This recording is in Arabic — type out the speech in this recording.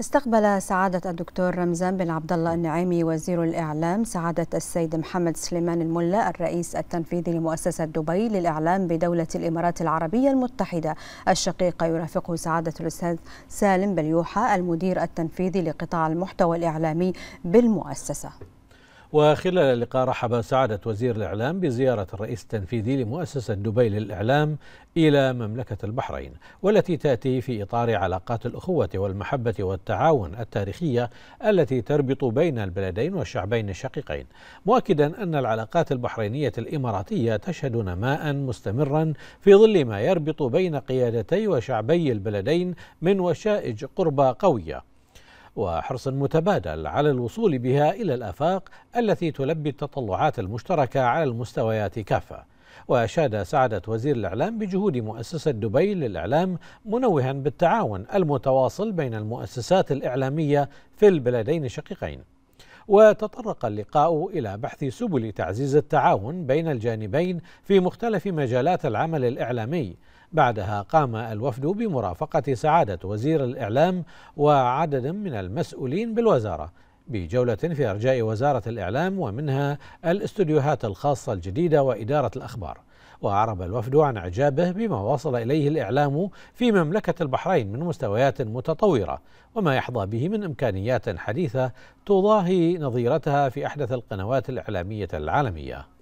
استقبل سعادة الدكتور رمزان بن عبد الله النعيمي وزير الإعلام سعادة السيد محمد سليمان الملا الرئيس التنفيذي لمؤسسة دبي للإعلام بدولة الإمارات العربية المتحدة الشقيقة يرافقه سعادة الأستاذ سالم بليوحة المدير التنفيذي لقطاع المحتوى الإعلامي بالمؤسسة وخلال اللقاء رحب سعادة وزير الإعلام بزيارة الرئيس التنفيذي لمؤسسة دبي للإعلام إلى مملكة البحرين والتي تأتي في إطار علاقات الأخوة والمحبة والتعاون التاريخية التي تربط بين البلدين والشعبين الشقيقين مؤكدا أن العلاقات البحرينية الإماراتية تشهد نماء مستمرا في ظل ما يربط بين قيادتي وشعبي البلدين من وشائج قربة قوية وحرص متبادل على الوصول بها إلى الآفاق التي تلبي التطلعات المشتركة على المستويات كافة وأشاد سعادة وزير الإعلام بجهود مؤسسة دبي للإعلام منوها بالتعاون المتواصل بين المؤسسات الإعلامية في البلدين الشقيقين وتطرق اللقاء إلى بحث سبل تعزيز التعاون بين الجانبين في مختلف مجالات العمل الإعلامي بعدها قام الوفد بمرافقة سعادة وزير الإعلام وعدد من المسؤولين بالوزارة بجولة في أرجاء وزارة الإعلام ومنها الاستديوهات الخاصة الجديدة وإدارة الأخبار وأعرب الوفد عن إعجابه بما وصل إليه الإعلام في مملكة البحرين من مستويات متطورة وما يحظى به من إمكانيات حديثة تضاهي نظيرتها في أحدث القنوات الإعلامية العالمية